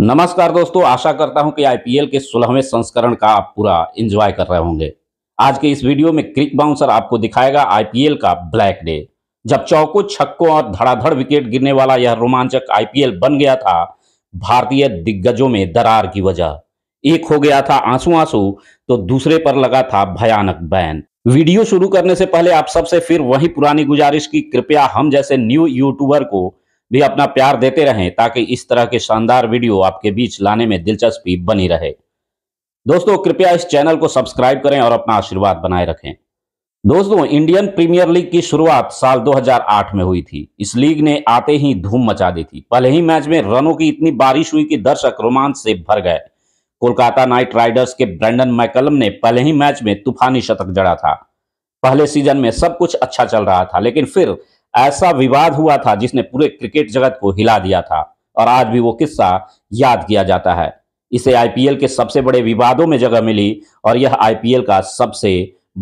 नमस्कार दोस्तों आशा करता हूं कि आईपीएल के सोलहवें संस्करण का आप पूरा एंजॉय कर रहे होंगे आज के इस वीडियो में क्रिक बाउंसर आपको दिखाएगा आईपीएल का ब्लैक डे जब चौकों छक्कों और धड़ाधड़ विकेट गिरने वाला यह रोमांचक आईपीएल बन गया था भारतीय दिग्गजों में दरार की वजह एक हो गया था आंसू आंसू तो दूसरे पर लगा था भयानक बैन वीडियो शुरू करने से पहले आप सबसे फिर वही पुरानी गुजारिश की कृपया हम जैसे न्यू यूट्यूबर को भी अपना प्यार देते रहें ताकि इस तरह के शानदार वीडियो आपके बीच लाने में दिलचस्पी बनी रहे दोस्तों कृपया इस चैनल को सब्सक्राइब करें और अपना आशीर्वाद बनाए रखें दोस्तों इंडियन प्रीमियर लीग की शुरुआत साल 2008 में हुई थी इस लीग ने आते ही धूम मचा दी थी पहले ही मैच में रनों की इतनी बारिश हुई कि दर्शक रोमांच से भर गए कोलकाता नाइट राइडर्स के ब्रैंडन मैकलम ने पहले ही मैच में तूफानी शतक जड़ा था पहले सीजन में सब कुछ अच्छा चल रहा था लेकिन फिर ऐसा विवाद हुआ था जिसने पूरे क्रिकेट जगत को हिला दिया था और आज भी वो किस्सा याद किया जाता है इसे आईपीएल के सबसे बड़े विवादों में जगह मिली और यह आईपीएल का सबसे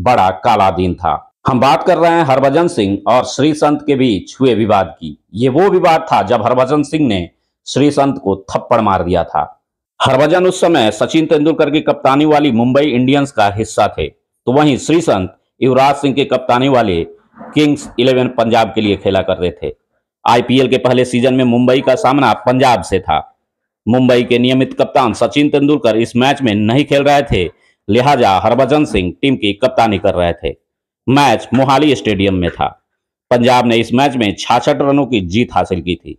बड़ा काला दिन था हम बात कर रहे हैं हरभजन सिंह और श्री संत के बीच हुए विवाद की ये वो विवाद था जब हरभजन सिंह ने श्री संत को थप्पड़ मार दिया था हरभजन उस समय सचिन तेंदुलकर की कप्तानी वाली मुंबई इंडियंस का हिस्सा थे तो वहीं श्रीसंत युवराज सिंह की कप्तानी वाले किंग्स इलेवन पंजाब के लिए खेला करते थे आईपीएल के पहले सीजन में मुंबई का सामना पंजाब से था मुंबई के नियमित कप्तान सचिन तेंदुलकर इस मैच में नहीं खेल रहे थे लिहाजा हरभजन सिंह टीम की कप्तानी कर रहे थे मैच मोहाली स्टेडियम में था पंजाब ने इस मैच में छाछठ रनों की जीत हासिल की थी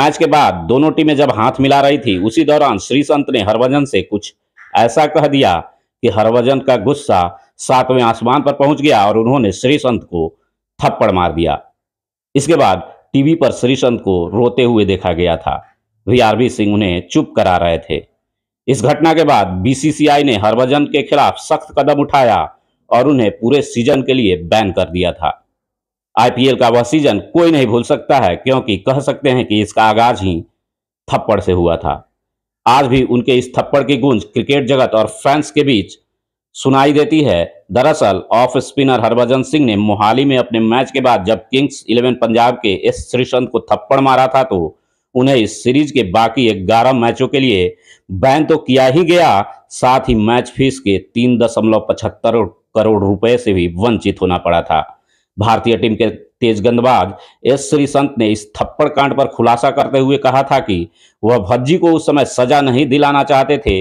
मैच के बाद दोनों टीमें जब हाथ मिला रही थी उसी दौरान श्री संत ने हरभजन से कुछ ऐसा कह दिया कि हरभजन का गुस्सा सातवें आसमान पर पहुंच गया और उन्होंने श्री संत को थप्पड़ मार दिया इसके बाद टीवी पर श्रीसंत को रोते हुए देखा गया था वीआरबी सिंह उन्हें चुप करा रहे थे इस घटना के बाद बीसीसीआई ने हरभजन के खिलाफ सख्त कदम उठाया और उन्हें पूरे सीजन के लिए बैन कर दिया था आईपीएल का वह सीजन कोई नहीं भूल सकता है क्योंकि कह सकते हैं कि इसका आगाज ही थप्पड़ से हुआ था आज भी उनके इस थप्पड़ की गूंज क्रिकेट जगत और फैंस के बीच सुनाई देती है दरअसल ऑफ स्पिनर हरभजन सिंह ने मोहाली में अपने मैच के बाद जब किंग्स इलेवन पंजाब के एस श्रीसंत को थप्पड़ मारा था तो उन्हें इस सीरीज के बाकी ग्यारह मैचों के लिए बैन तो किया ही गया साथ ही मैच फीस के तीन दशमलव पचहत्तर करोड़ रुपए से भी वंचित होना पड़ा था भारतीय टीम के तेज गेंदबाज एस श्रीसंत ने इस थप्पड़ कांड पर खुलासा करते हुए कहा था कि वह भज्जी को उस समय सजा नहीं दिलाना चाहते थे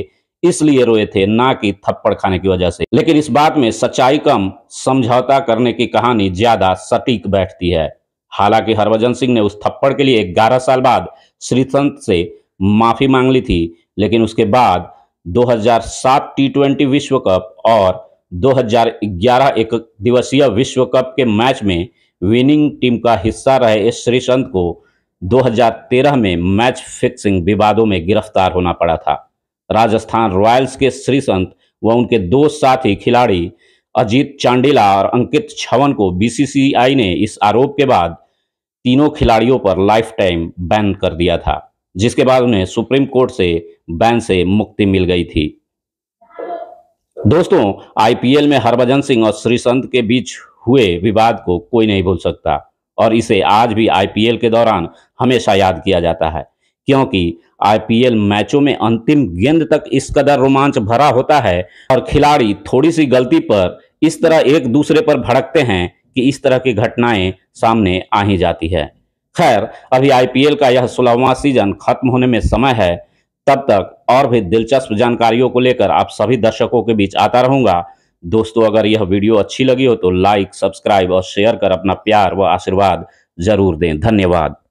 इसलिए रोए थे ना कि थप्पड़ खाने की वजह से लेकिन इस बात में सच्चाई कम समझौता करने की कहानी ज्यादा सटीक बैठती है हालांकि हरभजन सिंह ने उस थप्पड़ के लिए ग्यारह साल बाद श्री संत से माफी मांग ली थी लेकिन उसके बाद 2007 टी ट्वेंटी विश्व कप और 2011 एक दिवसीय विश्व कप के मैच में विनिंग टीम का हिस्सा रहे इस श्रीसंत को 2013 में मैच फिक्सिंग विवादों में गिरफ्तार होना पड़ा था राजस्थान रॉयल्स के श्रीसंत व उनके दो साथी खिलाड़ी अजीत चांडीला और अंकित छवन को बीसीसीआई ने इस आरोप के बाद तीनों खिलाड़ियों पर लाइफ टाइम बैन कर दिया था जिसके बाद उन्हें सुप्रीम कोर्ट से बैन से मुक्ति मिल गई थी दोस्तों आईपीएल में हरभजन सिंह और श्रीसंत के बीच हुए विवाद को कोई नहीं भूल सकता और इसे आज भी आईपीएल के दौरान हमेशा याद किया जाता है क्योंकि आईपीएल मैचों में अंतिम गेंद तक इस कदर रोमांच भरा होता है और खिलाड़ी थोड़ी सी गलती पर इस तरह एक दूसरे पर भड़कते हैं कि इस तरह की घटनाएं सामने आ ही जाती है खैर अभी आईपीएल का यह सोलहवा सीजन खत्म होने में समय है तब तक और भी दिलचस्प जानकारियों को लेकर आप सभी दर्शकों के बीच आता रहूंगा दोस्तों अगर यह वीडियो अच्छी लगी हो तो लाइक सब्सक्राइब और शेयर कर अपना प्यार व आशीर्वाद जरूर दें धन्यवाद